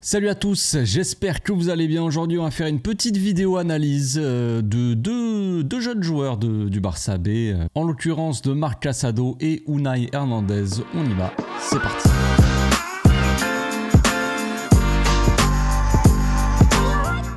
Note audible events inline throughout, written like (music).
Salut à tous, j'espère que vous allez bien. Aujourd'hui, on va faire une petite vidéo analyse euh, de deux, jeunes joueurs du Barça B, euh, en l'occurrence de Marc Casado et Unai Hernandez. On y va, c'est parti.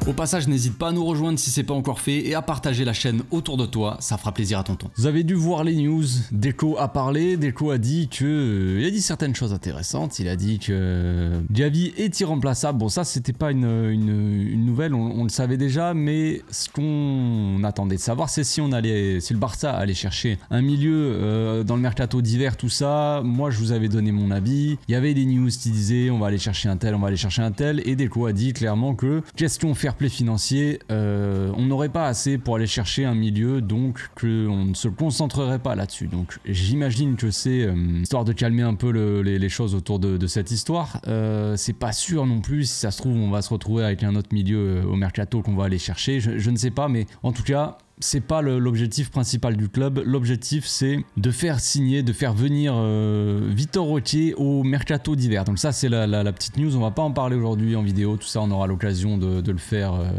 Au passage, n'hésite pas à nous rejoindre si c'est pas encore fait et à partager la chaîne autour de toi, ça fera plaisir à tonton. Vous avez dû voir les news, Deco a parlé, Deco a dit que... Il a dit certaines choses intéressantes, il a dit que... Javi est irremplaçable, bon ça c'était pas une, une, nouvelle, on, le savait déjà, mais ce qu'on attendait de savoir c'est si on allait, si le Barça allait chercher un milieu euh, dans le mercato d'hiver, tout ça, moi je vous avais donné mon avis, il y avait des news qui disaient on va aller chercher un tel, on va aller chercher un tel, et Deco a dit clairement que question fait financier, euh, on n'aurait pas assez pour aller chercher un milieu, donc on ne se concentrerait pas là-dessus. Donc j'imagine que c'est, euh, histoire de calmer un peu les, choses autour de, cette histoire, euh, c'est pas sûr non plus, si ça se trouve on va se retrouver avec un autre milieu au mercato qu'on va aller chercher, je ne sais pas, mais en tout cas c'est pas l'objectif principal du club. L'objectif, c'est de faire signer, de faire venir euh, Vitor Victor au mercato d'hiver. Donc ça, c'est la, petite news. On va pas en parler aujourd'hui en vidéo. Tout ça, on aura l'occasion de, le faire euh,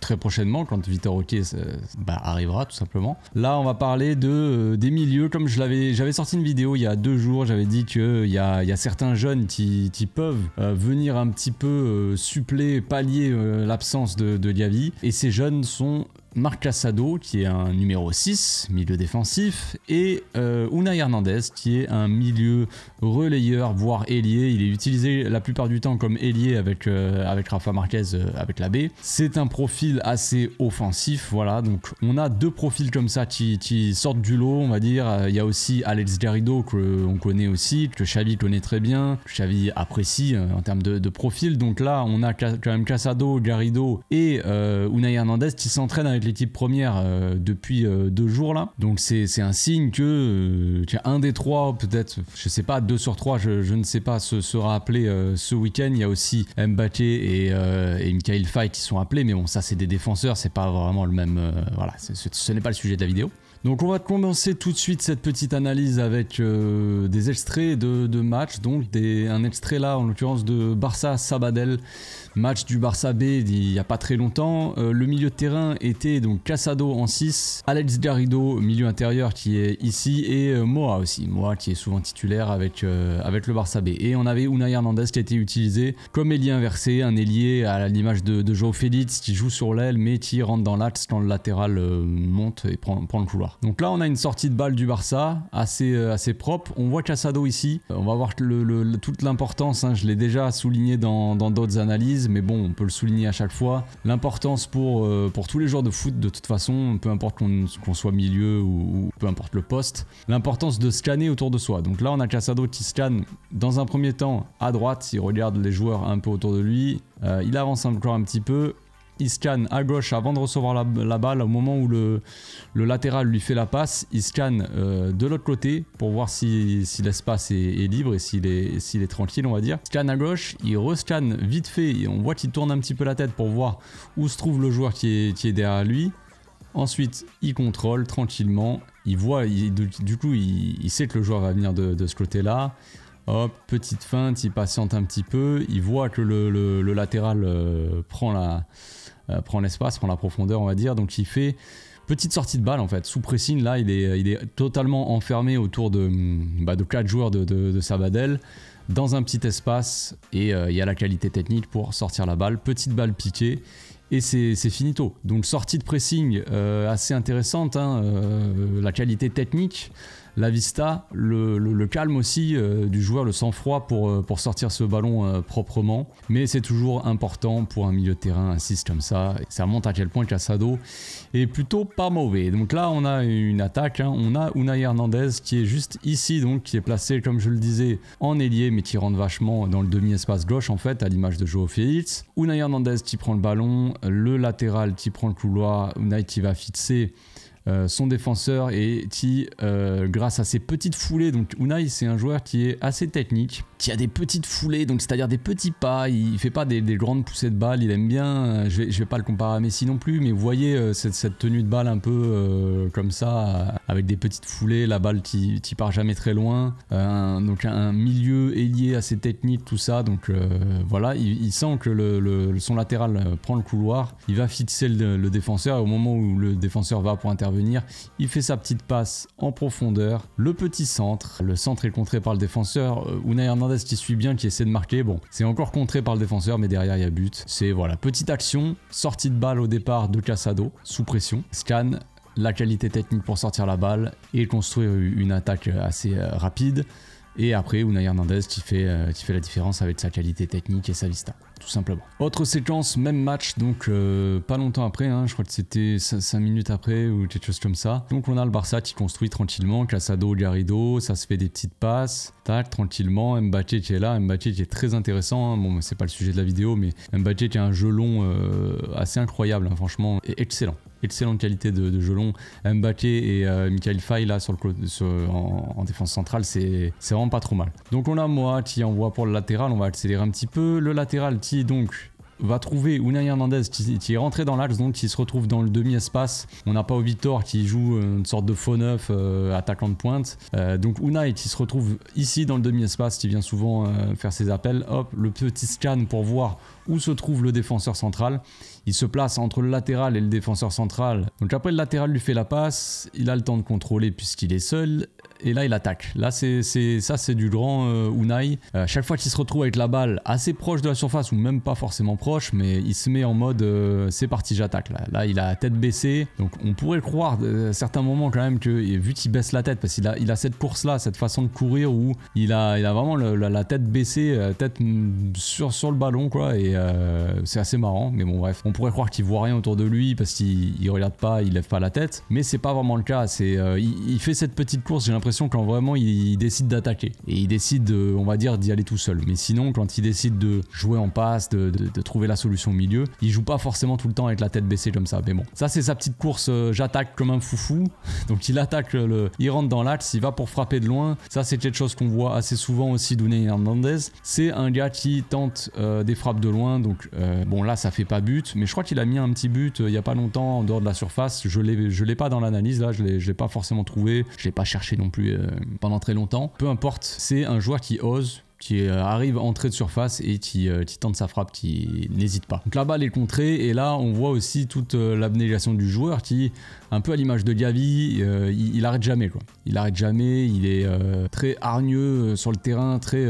très prochainement quand Victor Roquier euh, bah, arrivera, tout simplement. Là, on va parler de des milieux. Comme je l'avais, j'avais sorti une vidéo il y a deux jours. J'avais dit que il y a, certains jeunes qui, peuvent venir un petit peu suppléer, pallier l'absence de, de Gavi. Et ces jeunes sont Marc Casado, qui est un numéro 6, milieu défensif, et euh, Una Hernandez, qui est un milieu relayeur, voire ailier. Il est utilisé la plupart du temps comme ailier avec, euh, avec Rafa Marquez, euh, avec la B. C'est un profil assez offensif, voilà. Donc on a deux profils comme ça qui, sortent du lot, on va dire. Il y a aussi Alex Garrido, qu'on connaît aussi, que Xavi connaît très bien, que Xavi apprécie en termes de, profil. Donc là, on a quand même Casado, Garrido et Unai Hernandez qui s'entraînent avec l'équipe première euh, depuis euh, deux jours là. Donc c'est un signe que euh, tiens, un des trois, peut-être, je sais pas, deux sur trois, je, je ne sais pas, ce sera appelé ce week-end. Il y a aussi Mbappé et, et Mikhail Fay qui sont appelés, mais bon, ça c'est des défenseurs, c'est pas vraiment le même. voilà, ce n'est pas le sujet de la vidéo. Donc on va commencer tout de suite cette petite analyse avec des extraits de, de matchs, donc des, un extrait là en l'occurrence de Barça Sabadell match du Barça B il n'y a pas très longtemps. Euh, le milieu de terrain était donc Casado en 6, Alex Garrido milieu intérieur qui est ici et euh, Moa aussi, Moa qui est souvent titulaire avec, euh, avec le Barça B. Et on avait Unai Hernandez qui a été utilisé comme ailier inversé, un ailier à l'image de, de Joao Félix qui joue sur l'aile mais qui rentre dans l'axe quand le latéral monte et prend, le couloir. Donc là on a une sortie de balle du Barça assez, assez propre. On voit Casado ici, on va voir toute l'importance, hein, je l'ai déjà souligné dans d'autres analyses mais bon, on peut le souligner à chaque fois. L'importance pour, euh, pour tous les joueurs de foot, de toute façon, peu importe qu'on soit milieu ou, peu importe le poste, l'importance de scanner autour de soi. Donc là, on a Casado qui scanne dans un premier temps à droite, il regarde les joueurs un peu autour de lui, euh, il avance encore un petit peu, il scanne à gauche avant de recevoir la, balle. Au moment où le, latéral lui fait la passe, il scanne euh, de l'autre côté pour voir si, l'espace est, libre et s'il est, s'il est tranquille, on va dire. Scanne à gauche, il rescanne vite fait. Et on voit qu'il tourne un petit peu la tête pour voir où se trouve le joueur qui est, qui est derrière lui. Ensuite, il contrôle tranquillement. Il voit, du, coup, il, sait que le joueur va venir de ce côté-là. Hop, petite feinte, il patiente un petit peu, il voit que le, latéral euh, prend la, euh, prend l'espace, prend la profondeur, on va dire. Donc il fait petite sortie de balle en fait. Sous pressing, là, il est, euh, il est totalement enfermé autour de, mm, bah, de 4 joueurs de, de, Sabadell dans un petit espace et il y a la qualité technique pour sortir la balle. Petite balle piquée et c'est finito. Donc sortie de pressing assez intéressante, hein, la qualité technique la vista, le, calme aussi euh, du joueur, le sang-froid pour, euh, sortir ce ballon euh, proprement. Mais c'est toujours important pour un milieu de terrain, un comme ça. ça montre à quel point Casado est plutôt pas mauvais. Donc là, on a une attaque. Hein. On a Unai Hernandez qui est juste ici, donc qui est placé, comme je le disais, en ailier, mais qui rentre vachement dans le demi-espace gauche, en fait, à l'image de Joao Félix. Unai Hernandez qui prend le ballon, le latéral qui prend le couloir, Unai qui va fixer euh, son défenseur et qui, euh, grâce à ses petites foulées, donc Unai c'est un joueur qui est assez technique, qui a des petites foulées, donc c'est-à-dire des petits pas, il fait pas des, grandes poussées de balle, il aime bien, euh, je vais, vais pas le comparer à Messi non plus, mais vous voyez cette, tenue de balle un peu comme ça, avec des petites foulées, la balle qui, part jamais très loin, donc un milieu ailier assez technique, tout ça, donc voilà, il, sent que le, son latéral prend le couloir, il va fixer le, défenseur au moment où le défenseur va pour intervenir, il fait sa petite passe en profondeur, le petit centre, le centre est contré par le défenseur, euh, Unai Hernandez qui suit bien, qui essaie de marquer, bon, c'est encore contré par le défenseur, mais derrière il y a but. C'est voilà, petite action, sortie de balle au départ de Casado, sous pression, scan, la qualité technique pour sortir la balle et construire une attaque euh, assez euh, rapide. Et après, Unai Hernandez qui fait, qui fait la différence avec sa qualité technique et sa vista tout simplement. Autre séquence, même match, donc euh, pas longtemps après, hein, je crois que c'était 5 minutes après ou quelque chose comme ça. Donc on a le Barça qui construit tranquillement, Casado, Garrido, ça se fait des petites passes, tac, tranquillement, Mbappé qui est là, Mbappé qui est très intéressant, hein. bon c'est pas le sujet de la vidéo, mais Mbappé qui a un jeu long euh, assez incroyable, hein, franchement, et excellent excellente qualité de, de jeu long. Mbappé et euh, Michael Fay là sur le, en, défense centrale, c'est vraiment pas trop mal. Donc on a moi qui envoie pour le latéral, on va accélérer un petit peu. Le latéral donc va trouver Unai Hernandez qui, est rentré dans l'axe, donc qui se retrouve dans le demi-espace. On n'a pas Victor qui joue euh, une sorte de faux neuf euh, attaquant de pointe. Euh, donc Unai qui se retrouve ici dans le demi-espace, qui vient souvent faire ses appels. Hop, le petit scan pour voir où se trouve le défenseur central. Il se place entre le latéral et le défenseur central. Donc après le latéral lui fait la passe, il a le temps de contrôler puisqu'il est seul et là il attaque. Là c'est ça c'est du grand euh, Unai. Euh, chaque fois qu'il se retrouve avec la balle assez proche de la surface ou même pas forcément proche, mais il se met en mode euh, c'est parti j'attaque. Là. il a la tête baissée, donc on pourrait croire euh, à certains moments quand même que vu qu'il baisse la tête parce qu'il a, cette course là, cette façon de courir où il a, a vraiment la, tête baissée, tête mm, sur, sur le ballon quoi et c'est assez marrant. Mais bon bref, on pourrait croire qu'il voit rien autour de lui parce qu'il il regarde pas, il lève pas la tête, mais c'est pas vraiment le cas. C'est il fait cette petite course j'ai l'impression quand vraiment il, décide d'attaquer. Et il décide, on va dire, d'y aller tout seul. Mais sinon, quand il décide de jouer en passe, de, trouver la solution au milieu, il joue pas forcément tout le temps avec la tête baissée comme ça. Mais bon, ça c'est sa petite course, euh, j'attaque comme un foufou. (laughs) Donc il attaque le... Il rentre dans l'axe, il va pour frapper de loin. Ça c'est quelque chose qu'on voit assez souvent aussi d'Une Hernandez. C'est un gars qui tente euh, des frappes de loin. Donc euh, bon là ça fait pas but, mais je crois qu'il a mis un petit but il y a pas longtemps en dehors de la surface. Je l'ai pas dans l'analyse là, je l'ai pas forcément trouvé. Je l'ai pas cherché non plus euh, pendant très longtemps. Peu importe, c'est un joueur qui ose, qui euh, arrive à de surface et euh, qui, tente sa frappe, qui n'hésite pas. Donc là-bas, est contrée et là, on voit aussi toute l'abnégation du joueur qui, un peu à l'image de Gavi, il, arrête jamais. Quoi. Il arrête jamais, il est très hargneux sur le terrain, très,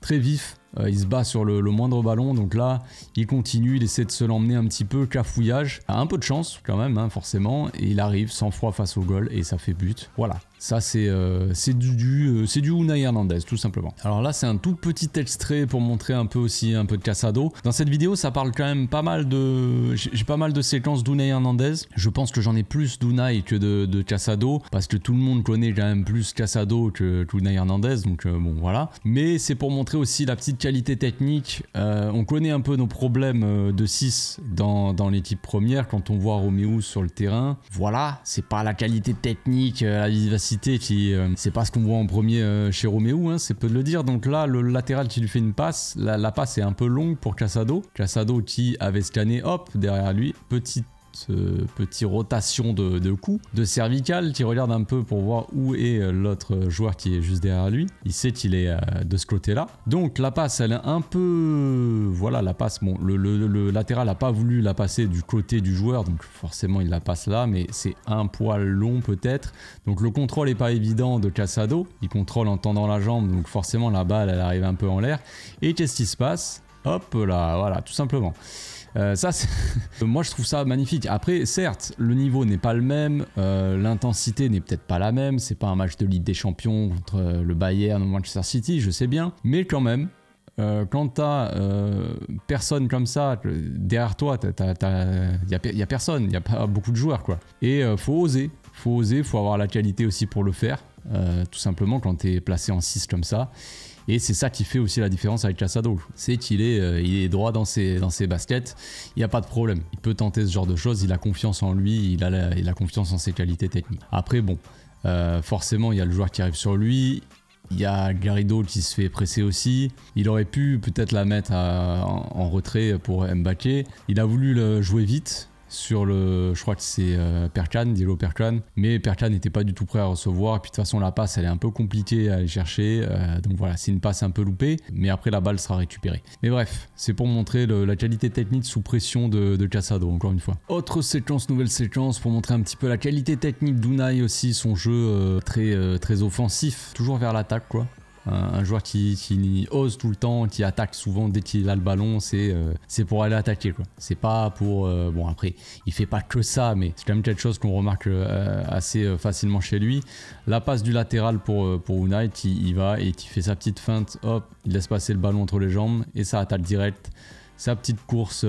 très vif. il se bat sur le, moindre ballon, donc là, il continue, il essaie de se l'emmener un petit peu, cafouillage. A un peu de chance quand même, hein, forcément, et il arrive sans froid face au goal et ça fait but. Voilà, ça, c'est euh, c'est du, du, euh, c'est du Unai Hernandez, tout simplement. Alors là, c'est un tout petit extrait pour montrer un peu aussi un peu de Casado. Dans cette vidéo, ça parle quand même pas mal de... J'ai pas mal de séquences d'Unai Hernandez. Je pense que j'en ai plus d'Unai que de, de, Casado, parce que tout le monde connaît quand même plus Casado que, d'Unai Hernandez, donc euh, bon, voilà. Mais c'est pour montrer aussi la petite qualité technique. on connaît un peu nos problèmes de 6 dans, dans l'équipe première, quand on voit Romeo sur le terrain. Voilà, c'est pas la qualité technique, la vivacité qui euh, c'est pas ce qu'on voit en premier euh, chez Roméo, hein, c'est peu de le dire. Donc là, le latéral qui lui fait une passe, la, passe est un peu longue pour Casado. Casado qui avait scanné, hop, derrière lui, petite ce petit rotation de, de de cervical qui regarde un peu pour voir où est euh, l'autre joueur qui est juste derrière lui. Il sait qu'il est euh, de ce côté-là. Donc la passe, elle est un peu... Voilà, la passe, bon, le, latéral n'a pas voulu la passer du côté du joueur, donc forcément il la passe là, mais c'est un poil long peut-être. Donc le contrôle n'est pas évident de Casado. Il contrôle en tendant la jambe, donc forcément la balle, elle arrive un peu en l'air. Et qu'est-ce qui se passe Hop là, voilà, tout simplement. Euh, ça, (laughs) moi je trouve ça magnifique. Après, certes, le niveau n'est pas le même, euh, l'intensité n'est peut-être pas la même, c'est pas un match de Ligue des Champions contre euh, le Bayern ou Manchester City, je sais bien, mais quand même, quand t'as personne comme ça derrière toi, il n'y a, personne, il n'y a pas beaucoup de joueurs quoi. Et faut oser, faut oser, faut avoir la qualité aussi pour le faire. tout simplement quand t'es placé en 6 comme ça. Et c'est ça qui fait aussi la différence avec Casado. C'est qu'il est, euh, est droit dans ses, dans ses baskets. Il n'y a pas de problème. Il peut tenter ce genre de choses. Il a confiance en lui. Il a, confiance en ses qualités techniques. Après, bon, euh, forcément, il y a le joueur qui arrive sur lui. Il y a Garrido qui se fait presser aussi. Il aurait pu peut-être la mettre en, retrait pour Mbaké. Il a voulu le jouer vite sur le, je crois que c'est euh, Perkan, Diallo mais Perkan n'était pas du tout prêt à recevoir. Et puis de toute façon, la passe, elle est un peu compliquée à aller chercher. Euh, donc voilà, c'est une passe un peu loupée, mais après la balle sera récupérée. Mais bref, c'est pour montrer la qualité technique sous pression de, Casado, encore une fois. Autre séquence, nouvelle séquence pour montrer un petit peu la qualité technique d'Unai aussi, son jeu euh, très, euh, très offensif, toujours vers l'attaque quoi un joueur qui, ose tout le temps, qui attaque souvent dès qu'il a le ballon, c'est euh, pour aller attaquer. C'est pas pour... Euh, bon après, il fait pas que ça, mais c'est quand même quelque chose qu'on remarque euh, assez facilement chez lui. La passe du latéral pour, pour Unai qui va et qui fait sa petite feinte, hop, il laisse passer le ballon entre les jambes et ça attaque direct. Sa petite course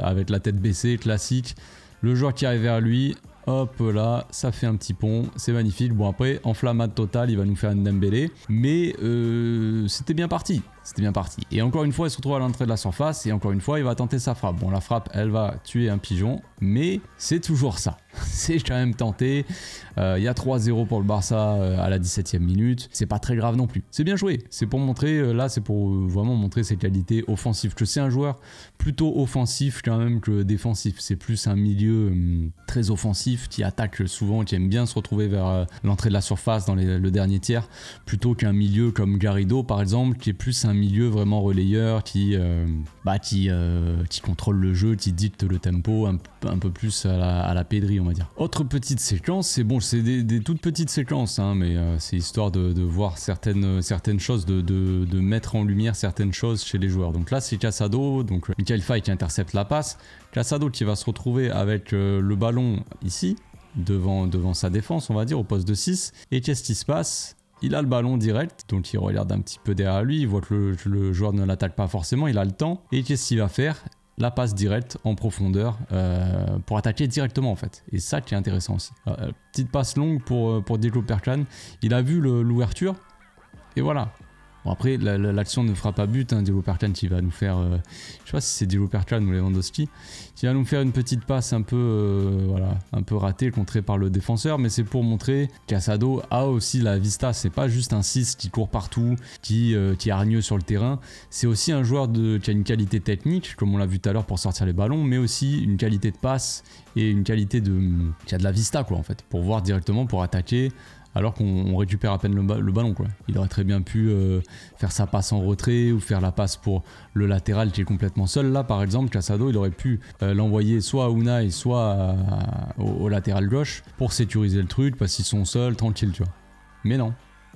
avec la tête baissée, classique. Le joueur qui arrive vers lui, Hop là, ça fait un petit pont, c'est magnifique. Bon après, en totale, il va nous faire une Dembélé. Mais euh, c'était bien parti, c'était bien parti. Et encore une fois, il se retrouve à l'entrée de la surface et encore une fois, il va tenter sa frappe. Bon, la frappe, elle va tuer un pigeon, mais c'est toujours ça. (laughs) c'est quand même tenté. Euh, il y a 3-0 pour le Barça euh, à la 17e minute. C'est pas très grave non plus. C'est bien joué. C'est pour montrer, euh, là, c'est pour vraiment montrer ses qualités offensives. Que c'est un joueur plutôt offensif quand même que défensif. C'est plus un milieu hum, très offensif qui attaque souvent, qui aime bien se retrouver vers l'entrée de la surface dans le dernier tiers, plutôt qu'un milieu comme Garrido par exemple, qui est plus un milieu vraiment relayeur qui, bah, qui, contrôle le jeu, qui dicte le tempo un, peu plus à la, à dire. Autre petite séquence, c'est bon, c'est des, toutes petites séquences, hein, mais euh, c'est histoire de, voir certaines, euh, certaines choses, de, mettre en lumière certaines choses chez les joueurs. Donc là, c'est Casado, donc euh, Michael Fay qui intercepte la passe. Casado qui va se retrouver avec le ballon ici, devant, devant sa défense, on va dire, au poste de 6. Et qu'est-ce qui se passe il a le ballon direct, donc il regarde un petit peu derrière lui, il voit que le joueur ne l'attaque pas forcément, il a le temps. Et qu'est-ce qu'il va faire la passe directe en profondeur euh, pour attaquer directement en fait. Et ça qui est intéressant aussi. Euh, euh, petite passe longue pour, pour Diego Il a vu l'ouverture et voilà, après, l'action ne fera pas but. Hein. Perkan qui va nous faire, je euh, je sais pas si c'est Diallo Perkan ou Lewandowski, qui va nous faire une petite passe un peu, euh, voilà, un peu ratée, contrée par le défenseur, mais c'est pour montrer qu'Asado a aussi la vista. C'est pas juste un 6 qui court partout, qui, euh, qui est hargneux sur le terrain. C'est aussi un joueur de, qui a une qualité technique, comme on l'a vu tout à l'heure pour sortir les ballons, mais aussi une qualité de passe et une qualité de, qui a de la vista quoi en fait, pour voir directement, pour attaquer alors qu'on récupère à peine le, ballon. Quoi. Il aurait très bien pu euh, faire sa passe en retrait ou faire la passe pour le latéral qui est complètement seul. Là, par exemple, Casado, il aurait pu euh, l'envoyer soit à Unai, soit au, latéral gauche pour sécuriser le truc parce qu'ils sont seuls, tranquille, tu vois. Mais non,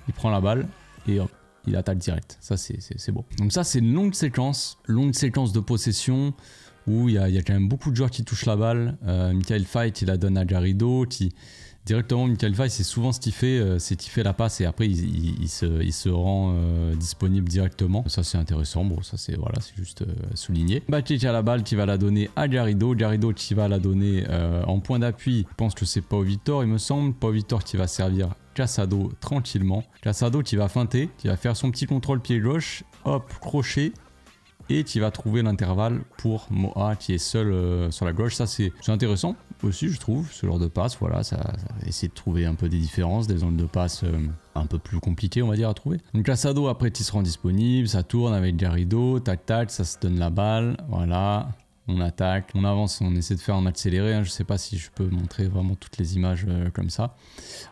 il prend la balle et Il attaque direct. Ça, c'est beau. Donc, ça, c'est une longue séquence. Longue séquence de possession où il y, a quand même beaucoup de joueurs qui touchent la balle. Euh, Michael Fight, il la donne à Garrido, qui, directement Michael il c'est souvent ce qu'il fait, c'est fait la passe et après il, se, rend euh, disponible directement. Ça c'est intéressant, bon ça c'est voilà, c'est juste euh, souligné. Bacic à la balle qui va la donner à Garrido, Garrido qui va la donner euh, en point d'appui. Je pense que c'est Pau Victor, il me semble, Pau Victor qui va servir Cassado tranquillement. Casado qui va feinter, qui va faire son petit contrôle pied gauche, hop, crochet, et tu vas trouver l'intervalle pour Moa qui est seul euh, sur la gauche. Ça, c'est intéressant aussi, je trouve, ce genre de passe. Voilà, ça, essaie de trouver un peu des différences, des zones de passe euh, un peu plus compliquées, on va dire, à trouver. Donc, Casado après, qui se rend disponible, ça tourne avec Garrido, tac-tac, ça se donne la balle, voilà. On attaque, on avance, on essaie de faire en accéléré. Je hein. Je sais pas si je peux montrer vraiment toutes les images euh, comme ça,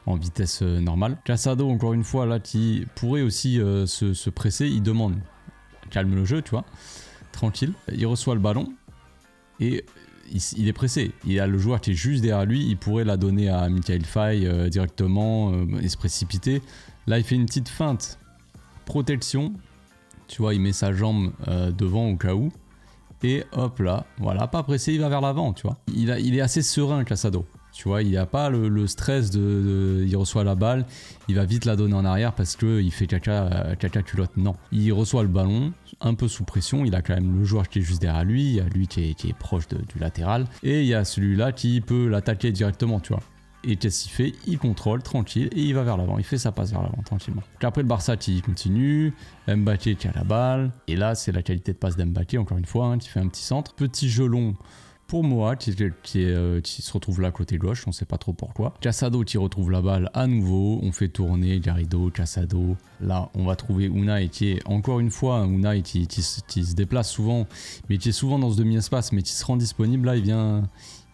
en vitesse normale. Casado, encore une fois, là, qui pourrait aussi se presser, il demande calme le jeu, tu vois. Tranquille. Il reçoit le ballon. Et il, est pressé. Il y a le joueur qui est juste derrière lui. Il pourrait la donner à Michael Fay euh, directement euh, et se précipiter. Là, il fait une petite feinte. Protection. Tu vois, il met sa jambe euh, devant au cas où. Et hop là, voilà, pas pressé, il va vers l'avant, tu vois. Il, il est assez serein, Casado. Tu vois, il n'y a pas le, stress de, Il reçoit la balle, il va vite la donner en arrière parce qu'il fait caca, euh, caca culotte. Non. Il reçoit le ballon, un peu sous pression. Il a quand même le joueur qui est juste derrière lui, il y a lui qui est, qui est proche du latéral. Et il y a celui-là qui peut l'attaquer directement, tu vois. Et qu'est-ce qu'il fait Il contrôle, tranquille, et il va vers l'avant. Il fait sa passe vers l'avant, tranquillement. Puis après, le Barça qui continue, Mbappé qui a la balle. Et là, c'est la qualité de passe d'Mbappé, encore une fois, hein, qui fait un petit centre. Petit gelon pour moi, euh, qui, se retrouve là côté gauche, on ne sait pas trop pourquoi. Casado qui retrouve la balle à nouveau, on fait tourner Garrido, Casado. Là, on va trouver et qui est encore une fois Unai qui, qui, se déplace souvent, mais qui est souvent dans ce demi-espace, mais qui se rend disponible. Là, il vient,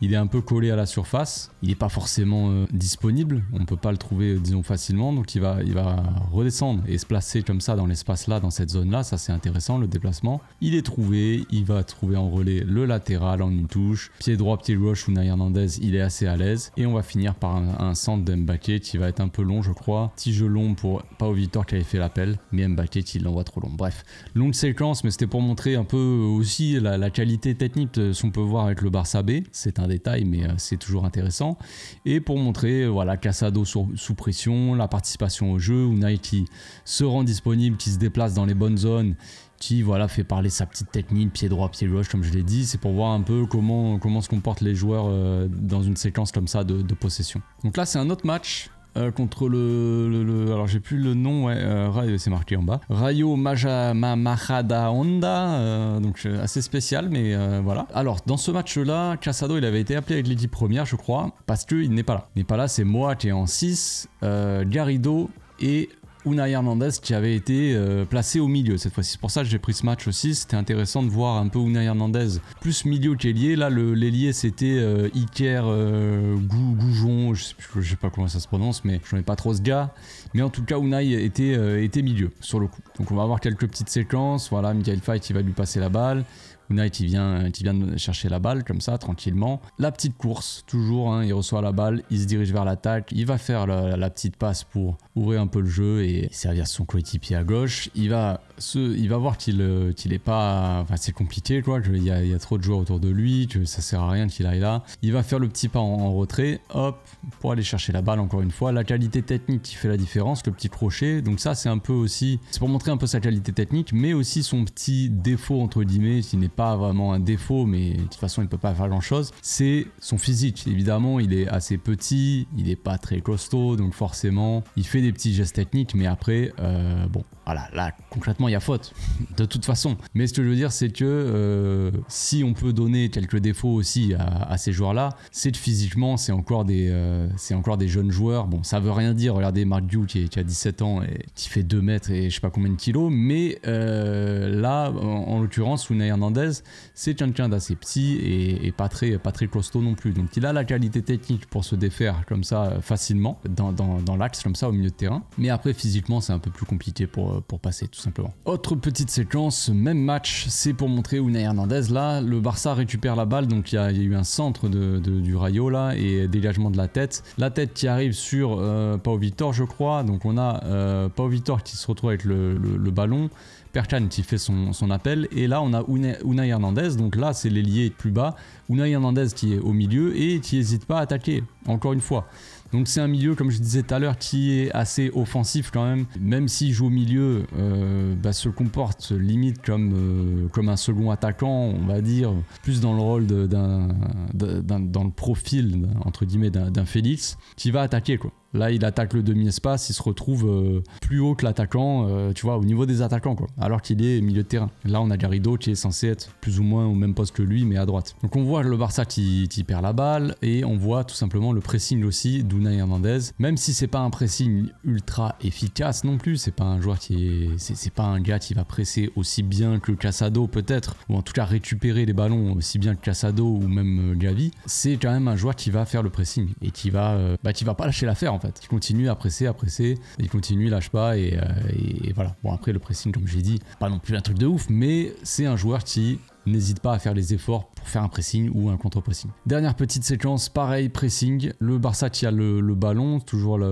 il est un peu collé à la surface, il n'est pas forcément euh, disponible, on ne peut pas le trouver euh, disons facilement, donc il va, il va redescendre et se placer comme ça dans l'espace là, dans cette zone là, ça c'est intéressant le déplacement. Il est trouvé, il va trouver en relais le latéral en une touche, pied droit, pied gauche, ou Hernandez, il est assez à l'aise, et on va finir par un, centre d'Mbaké qui va être un peu long je crois, petit jeu long pour au Victor qui avait fait l'appel, mais Mbaké qui l'envoie trop long, bref. Longue séquence, mais c'était pour montrer un peu aussi la, qualité technique, ce qu'on peut voir avec le Barça B, c'est un détail, mais euh, c'est toujours intéressant. Et pour montrer euh, voilà, Cassado sous, pression, la participation au jeu, Unai qui se rend disponible, qui se déplace dans les bonnes zones, qui voilà, fait parler sa petite technique, pied droit, pied gauche, comme je l'ai dit. C'est pour voir un peu comment, comment se comportent les joueurs euh, dans une séquence comme ça de, de possession. Donc là, c'est un autre match euh, contre le, alors j'ai plus le nom, ouais, euh, euh, c'est marqué en bas. Rayo Maja, Mahada Honda, donc assez spécial, mais voilà. Alors dans ce match-là, Casado il avait été appelé avec l'équipe première, je crois, parce qu'il n'est pas là. Il n'est pas là, c'est moi qui est en 6, Garrido et Unai Hernandez qui avait été euh, placé au milieu cette fois-ci. C'est pour ça que j'ai pris ce match aussi. C'était intéressant de voir un peu Unai Hernandez plus milieu qu'ailier. Là, l'ailier c'était euh, Iker euh, Goujon, je sais, sais pas comment ça se prononce, mais n'en ai pas trop ce gars. Mais en tout cas, Unai était, était milieu sur le coup. Donc on va avoir quelques petites séquences. Voilà, Michael fight qui va lui passer la balle. Knight, il vient, il vient chercher la balle comme ça, tranquillement. La petite course, toujours, hein, il reçoit la balle, il se dirige vers l'attaque, il va faire la, petite passe pour ouvrir un peu le jeu et servir son coéquipier à gauche. Il va, il va voir qu'il euh, qu'il est pas... Enfin, c'est compliqué, quoi, qu'il y, a trop de joueurs autour de lui, que ça sert à rien qu'il aille là. Il va faire le petit pas en, en, retrait, hop, pour aller chercher la balle, encore une fois. La qualité technique qui fait la différence, le petit crochet. Donc ça, c'est un peu aussi... C'est pour montrer un peu sa qualité technique, mais aussi son petit défaut, entre guillemets, qui n'est pas vraiment un défaut, mais de toute façon, il ne peut pas faire grand-chose, c'est son physique. Évidemment, il est assez petit, il n'est pas très costaud, donc forcément, il fait des petits gestes techniques, mais après, euh, bon, voilà, là, concrètement, il y a faute, (laughs) de toute façon. Mais ce que je veux dire, c'est que euh, si on peut donner quelques défauts aussi à, ces joueurs-là, c'est que physiquement, c'est encore, des, euh, c'est encore des jeunes joueurs. Bon, ça veut rien dire, regardez Mark Duke qui, a 17 ans et qui fait 2 mètres et je sais pas combien de kilos, mais là, en, l'occurrence, ou Hernandez, c'est c'est quelqu'un d'assez petit et, pas, très, pas costaud non plus. Donc il a la qualité technique pour se défaire comme ça euh, facilement dans, l'axe, comme ça au milieu de terrain. Mais après, physiquement, c'est un peu plus compliqué euh, pour, passer tout simplement. Autre petite séquence, même match, c'est pour montrer Unai Hernandez là. Le Barça récupère la balle, donc il y, a eu un centre du Rayo là et dégagement de la tête. La tête qui arrive sur Pao euh, Pau Victor, je crois. Donc on a Pao Pau Victor qui se retrouve avec le ballon. Perkan qui fait son, appel. Et là, on a Unai, Hernandez. Donc là, c'est l'ailier plus bas. Unai Hernandez qui est au milieu et qui n'hésite pas à attaquer, encore une fois. Donc c'est un milieu, comme je disais tout à l'heure, qui est assez offensif quand même. Même s'il joue au milieu, euh, bah, se comporte limite comme, euh, comme un second attaquant, on va dire, plus dans le rôle d'un, dans le profil, entre guillemets, d'un Félix, qui va attaquer quoi. Là, il attaque le demi-espace, il se retrouve euh, plus haut que l'attaquant, euh, tu vois, au niveau des attaquants, quoi. Alors qu'il est milieu de terrain. Là, on a Garrido qui est censé être plus ou moins au même poste que lui, mais à droite. Donc on voit le Barça qui, perd la balle et on voit tout simplement le pressing aussi d'Una Hernandez. Même si c'est pas un pressing ultra efficace non plus, c'est pas un joueur qui est, c'est pas un gars qui va presser aussi bien que Casado peut-être, ou en tout cas récupérer les ballons aussi bien que Casado ou même euh, Gavi. C'est quand même un joueur qui va faire le pressing et qui va, bah, qui va pas lâcher l'affaire en fait. Il continue à presser, à presser, il continue, il lâche pas euh, et, voilà. Bon après le pressing comme j'ai dit, pas non plus un truc de ouf, mais c'est un joueur qui n'hésite pas à faire les efforts pour faire un pressing ou un contre-pressing. Dernière petite séquence, pareil, pressing. Le Barça qui a le, ballon, toujours la,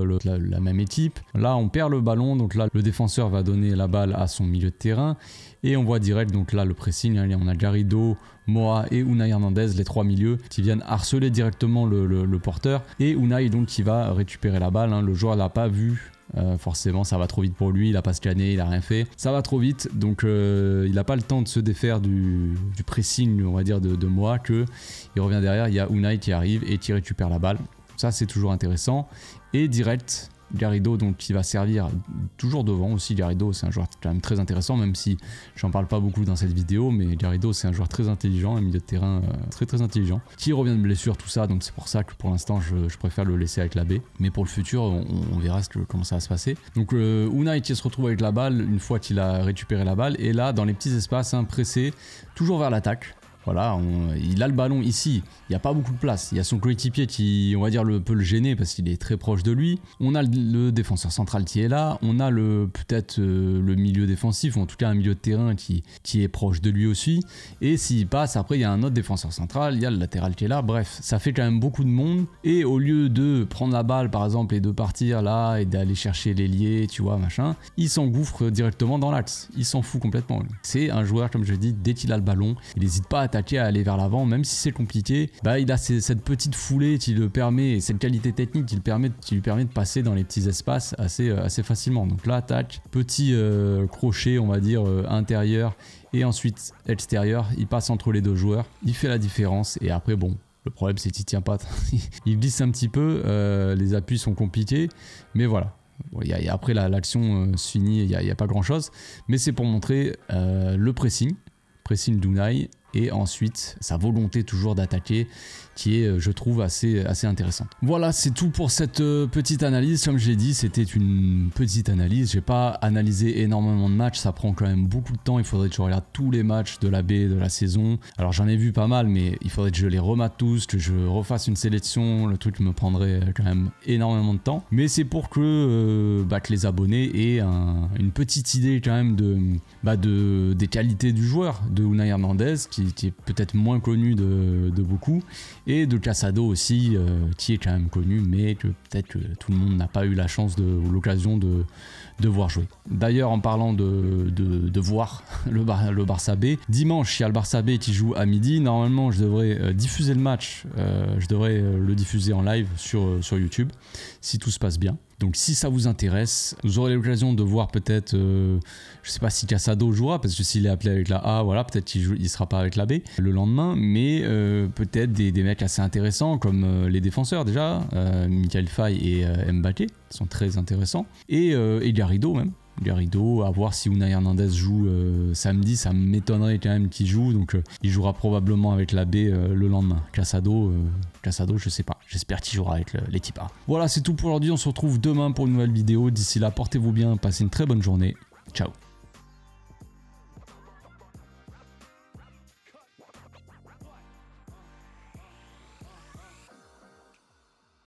même équipe. Là, on perd le ballon, donc là, le défenseur va donner la balle à son milieu de terrain. Et on voit direct, donc là, le pressing, on a Garrido, Moa et Unai Hernandez, les trois milieux, qui viennent harceler directement le, porteur. Et Unai, donc, qui va récupérer la balle. Hein. Le joueur l'a pas vu euh, forcément, ça va trop vite pour lui, il a pas scanné, il a rien fait. Ça va trop vite, donc euh, il n'a pas le temps de se défaire du, du pressing, on va dire, de, moi, que il revient derrière, il y a Unai qui arrive et qui récupère la balle. Ça, c'est toujours intéressant. Et direct, Garrido donc qui va servir toujours devant aussi. Garrido c'est un joueur quand même très intéressant même si j'en parle pas beaucoup dans cette vidéo mais Garrido c'est un joueur très intelligent, un milieu de terrain euh, très très intelligent qui revient de blessure tout ça donc c'est pour ça que pour l'instant je, préfère le laisser avec la B mais pour le futur on, verra ce que, comment ça va se passer. Donc euh, Unai qui se retrouve avec la balle une fois qu'il a récupéré la balle et là dans les petits espaces hein, pressés pressé toujours vers l'attaque voilà, il a le ballon ici. Il n'y a pas beaucoup de place. Il y a son coéquipier qui, on va dire, le, peut le gêner parce qu'il est très proche de lui. On a le, défenseur central qui est là. On a peut-être euh, le milieu défensif, ou en tout cas un milieu de terrain qui, qui est proche de lui aussi. Et s'il passe, après, il y a un autre défenseur central, il y a le latéral qui est là. Bref, ça fait quand même beaucoup de monde. Et au lieu de prendre la balle, par exemple, et de partir là et d'aller chercher l'ailier, tu vois, machin, il s'engouffre directement dans l'axe. Il s'en fout complètement. C'est un joueur, comme je dis, dès qu'il a le ballon, il n'hésite pas à à aller vers l'avant, même si c'est compliqué. Bah, il a cette petite foulée qui le permet, cette qualité technique qui, le permet, qui lui permet de passer dans les petits espaces assez, euh, assez facilement. Donc là, attaque, petit euh, crochet, on va dire, euh, intérieur et ensuite extérieur. Il passe entre les deux joueurs, il fait la différence et après, bon, le problème, c'est qu'il tient pas. (laughs) il glisse un petit peu, les appuis sont compliqués, mais voilà. après, l'action la, se finit, il n'y a, pas grand-chose. Mais c'est pour montrer le pressing, pressing Dunai, et ensuite sa volonté toujours d'attaquer qui est, euh, je trouve, assez, assez intéressante. Voilà, c'est tout pour cette euh, petite analyse. Comme je l'ai dit, c'était une petite analyse. J'ai pas analysé énormément de matchs, ça prend quand même beaucoup de temps. Il faudrait que je regarde tous les matchs de la B de la saison. Alors j'en ai vu pas mal, mais il faudrait que je les remate tous, que je refasse une sélection. Le truc me prendrait euh, quand même énormément de temps. Mais c'est pour que, bah, que les abonnés aient une petite idée quand même de, bah, de, des qualités du joueur, de Unai Hernandez, qui, est peut-être moins connu de, de beaucoup et de Casado aussi, euh, qui est quand même connu, mais que peut-être que tout le monde n'a pas eu la chance de, ou l'occasion de, voir jouer. D'ailleurs, en parlant de, voir le, Barça B, dimanche, il y a le Barça B qui joue à midi. Normalement, je devrais euh, diffuser le match, euh, je devrais le diffuser en live sur YouTube, si tout se passe bien. Donc si ça vous intéresse, vous aurez l'occasion de voir peut-être, euh, je sais pas si Casado jouera, parce que s'il est appelé avec la A, voilà, peut-être qu'il ne sera pas avec la B le lendemain, mais euh, peut-être des, mecs assez intéressants comme euh, les défenseurs déjà, Michael Fay et Mbaké, sont très intéressants, et, et Garrido même, Garrido. À voir si Unai Hernandez joue euh, samedi, ça m'étonnerait quand même qu'il joue. Donc euh, il jouera probablement avec la B euh, le lendemain. Casado, Casado, je sais pas. J'espère qu'il jouera avec l'équipe A. Voilà, c'est tout pour aujourd'hui. On se retrouve demain pour une nouvelle vidéo. D'ici là, portez-vous bien, passez une très bonne journée. Ciao